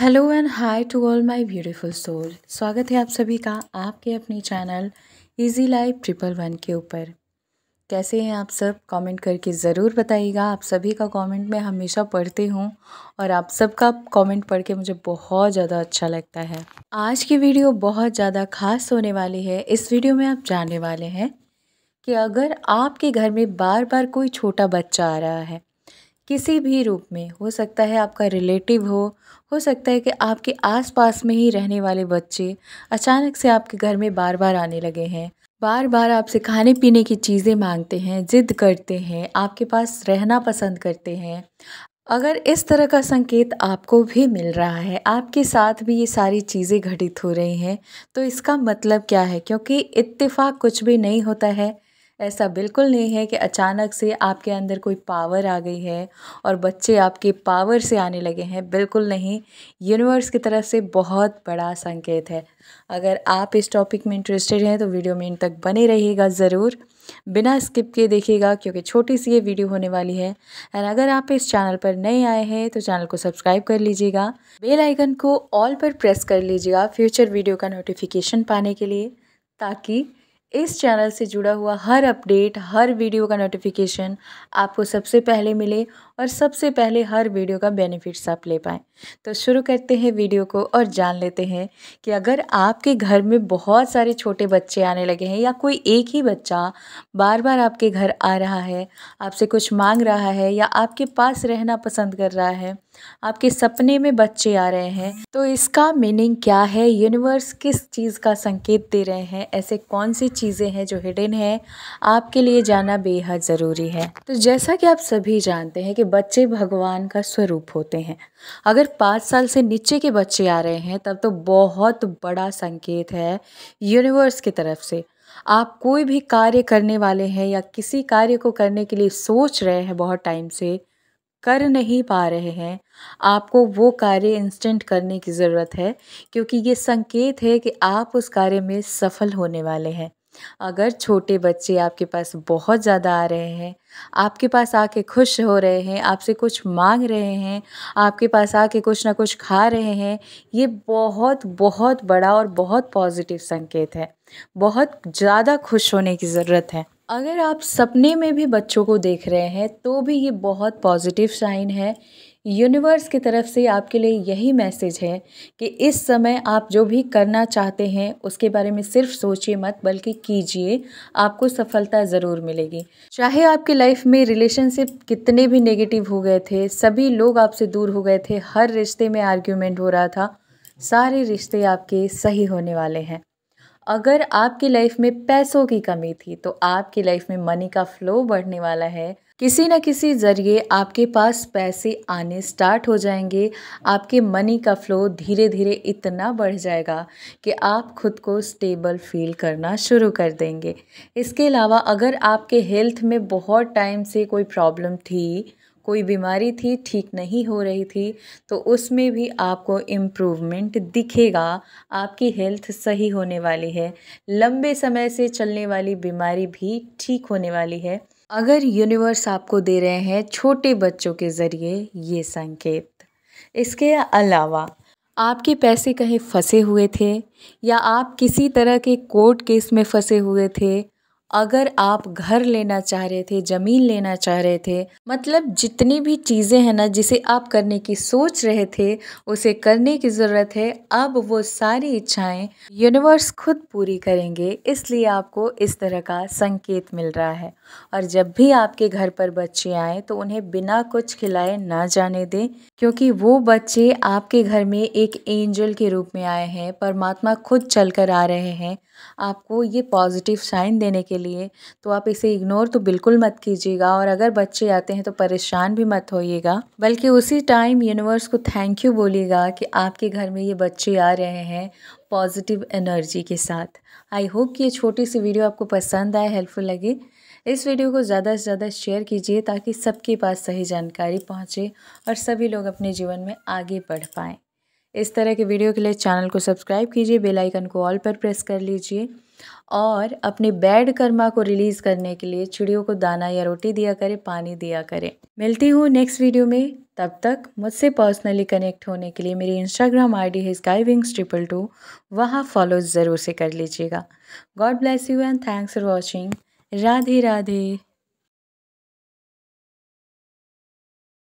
hello and hi to all my beautiful soul स्वागत है आप सभी का आपके अपने channel easy life triple one के ऊपर कैसे हैं आप सब कमेंट करके ज़रूर बताइएगा आप सभी का कमेंट मैं हमेशा पढ़ती हूँ और आप सबका कमेंट पढ़ के मुझे बहुत ज़्यादा अच्छा लगता है आज की वीडियो बहुत ज़्यादा खास होने वाली है इस वीडियो में आप जानने वाले हैं कि अगर आपके घर में बार बार कोई छोटा बच्चा आ रहा है किसी भी रूप में हो सकता है आपका रिलेटिव हो हो सकता है कि आपके आसपास में ही रहने वाले बच्चे अचानक से आपके घर में बार बार आने लगे हैं बार बार आपसे खाने पीने की चीज़ें मांगते हैं जिद करते हैं आपके पास रहना पसंद करते हैं अगर इस तरह का संकेत आपको भी मिल रहा है आपके साथ भी ये सारी चीज़ें घटित हो रही हैं तो इसका मतलब क्या है क्योंकि इत्तेफाक कुछ भी नहीं होता है ऐसा बिल्कुल नहीं है कि अचानक से आपके अंदर कोई पावर आ गई है और बच्चे आपके पावर से आने लगे हैं बिल्कुल नहीं यूनिवर्स की तरफ से बहुत बड़ा संकेत है अगर आप इस टॉपिक में इंटरेस्टेड हैं तो वीडियो में इन तक बने रहिएगा ज़रूर बिना स्किप किए देखिएगा क्योंकि छोटी सी ये वीडियो होने वाली है एंड अगर आप इस चैनल पर नए आए हैं तो चैनल को सब्सक्राइब कर लीजिएगा बेल आइकन को ऑल पर प्रेस कर लीजिएगा फ्यूचर वीडियो का नोटिफिकेशन पाने के लिए ताकि इस चैनल से जुड़ा हुआ हर अपडेट हर वीडियो का नोटिफिकेशन आपको सबसे पहले मिले और सबसे पहले हर वीडियो का बेनिफिट्स आप ले पाएँ तो शुरू करते हैं वीडियो को और जान लेते हैं कि अगर आपके घर में बहुत सारे छोटे बच्चे आने लगे हैं या कोई एक ही बच्चा बार बार आपके घर आ रहा है आपसे कुछ मांग रहा है या आपके पास रहना पसंद कर रहा है आपके सपने में बच्चे आ रहे हैं तो इसका मीनिंग क्या है यूनिवर्स किस चीज़ का संकेत दे रहे हैं ऐसे कौन सी चीज़ें हैं जो हिडन है आपके लिए जाना बेहद ज़रूरी है तो जैसा कि आप सभी जानते हैं कि बच्चे भगवान का स्वरूप होते हैं अगर पाँच साल से नीचे के बच्चे आ रहे हैं तब तो बहुत बड़ा संकेत है यूनिवर्स की तरफ से आप कोई भी कार्य करने वाले हैं या किसी कार्य को करने के लिए सोच रहे हैं बहुत टाइम से कर नहीं पा रहे हैं आपको वो कार्य इंस्टेंट करने की ज़रूरत है क्योंकि ये संकेत है कि आप उस कार्य में सफल होने वाले हैं अगर छोटे बच्चे आपके पास बहुत ज़्यादा आ रहे हैं आपके पास आके खुश हो रहे हैं आपसे कुछ मांग रहे हैं आपके पास आके कुछ ना कुछ खा रहे हैं ये बहुत बहुत बड़ा और बहुत पॉजिटिव संकेत है बहुत ज़्यादा खुश होने की ज़रूरत है अगर आप सपने में भी बच्चों को देख रहे हैं तो भी ये बहुत पॉजिटिव साइन है यूनिवर्स की तरफ से आपके लिए यही मैसेज है कि इस समय आप जो भी करना चाहते हैं उसके बारे में सिर्फ सोचिए मत बल्कि कीजिए आपको सफलता ज़रूर मिलेगी चाहे आपके लाइफ में रिलेशनशिप कितने भी नेगेटिव हो गए थे सभी लोग आपसे दूर हो गए थे हर रिश्ते में आर्ग्यूमेंट हो रहा था सारे रिश्ते आपके सही होने वाले हैं अगर आपकी लाइफ में पैसों की कमी थी तो आपकी लाइफ में मनी का फ्लो बढ़ने वाला है किसी न किसी ज़रिए आपके पास पैसे आने स्टार्ट हो जाएंगे आपके मनी का फ्लो धीरे धीरे इतना बढ़ जाएगा कि आप खुद को स्टेबल फील करना शुरू कर देंगे इसके अलावा अगर आपके हेल्थ में बहुत टाइम से कोई प्रॉब्लम थी कोई बीमारी थी ठीक नहीं हो रही थी तो उसमें भी आपको इम्प्रूवमेंट दिखेगा आपकी हेल्थ सही होने वाली है लंबे समय से चलने वाली बीमारी भी ठीक होने वाली है अगर यूनिवर्स आपको दे रहे हैं छोटे बच्चों के ज़रिए ये संकेत इसके अलावा आपके पैसे कहीं फंसे हुए थे या आप किसी तरह के कोर्ट केस में फंसे हुए थे अगर आप घर लेना चाह रहे थे ज़मीन लेना चाह रहे थे मतलब जितनी भी चीज़ें हैं ना जिसे आप करने की सोच रहे थे उसे करने की ज़रूरत है अब वो सारी इच्छाएं यूनिवर्स खुद पूरी करेंगे इसलिए आपको इस तरह का संकेत मिल रहा है और जब भी आपके घर पर बच्चे आएँ तो उन्हें बिना कुछ खिलाए ना जाने दें क्योंकि वो बच्चे आपके घर में एक एंजल के रूप में आए हैं परमात्मा खुद चल कर आ रहे हैं आपको ये पॉजिटिव साइन देने के लिए लिए तो आप इसे इग्नोर तो बिल्कुल मत कीजिएगा और अगर बच्चे आते हैं तो परेशान भी मत होइएगा बल्कि उसी टाइम यूनिवर्स को थैंक यू बोलिएगा कि आपके घर में ये बच्चे आ रहे हैं पॉजिटिव एनर्जी के साथ आई होप कि ये छोटी सी वीडियो आपको पसंद आए हेल्पफुल लगे इस वीडियो को ज़्यादा से ज़्यादा शेयर कीजिए ताकि सबके पास सही जानकारी पहुँचे और सभी लोग अपने जीवन में आगे बढ़ पाएँ इस तरह के वीडियो के लिए चैनल को सब्सक्राइब कीजिए बेल आइकन को ऑल पर प्रेस कर लीजिए और अपने बैड कर्मा को रिलीज़ करने के लिए चिड़ियों को दाना या रोटी दिया करें पानी दिया करें मिलती हूँ नेक्स्ट वीडियो में तब तक मुझसे पर्सनली कनेक्ट होने के लिए मेरी इंस्टाग्राम आईडी है स्काई विंग्स ट्रिपल टू वहाँ फॉलो ज़रूर से कर लीजिएगा god bless you and thanks for watching Radhe Radhe